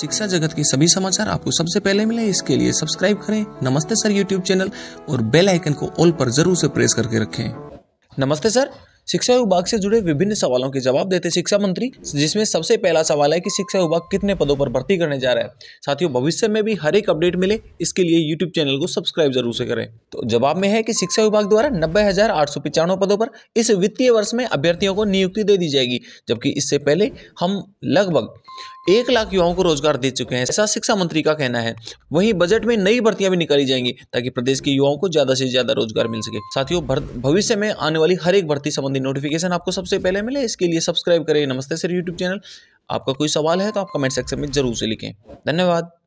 शिक्षा जगत के सभी समाचार आपको सबसे पहले मिले इसके लिए सब्सक्राइब करें नमस्ते सर यूट्यूब चैनल और बेल आइकन को ऑल पर जरूर से प्रेस करके रखें नमस्ते सर शिक्षा विभाग से जुड़े विभिन्न सवालों के जवाब देते शिक्षा मंत्री जिसमें सबसे पहला सवाल है कि शिक्षा विभाग कितने पदों पर भर्ती करने जा रहा है साथियों भविष्य में भी हर एक अपडेट मिले इसके लिए यूट्यूब चैनल को सब्सक्राइब जरूर से करें तो जवाब में है कि शिक्षा विभाग द्वारा नब्बे पदों पर इस वित्तीय वर्ष में अभ्यर्थियों को नियुक्ति दे दी जाएगी जबकि इससे पहले हम लगभग एक लाख युवाओं को रोजगार दे चुके हैं ऐसा शिक्षा मंत्री का कहना है वहीं बजट में नई भर्तियां भी निकाली जाएंगी ताकि प्रदेश के युवाओं को ज्यादा से ज्यादा रोजगार मिल सके साथियों भविष्य में आने वाली हर एक भर्ती संबंधी नोटिफिकेशन आपको सबसे पहले मिले इसके लिए सब्सक्राइब करें नमस्ते सर यूट्यूब चैनल आपका कोई सवाल है तो आप कमेंट सेक्शन में जरूर से लिखें धन्यवाद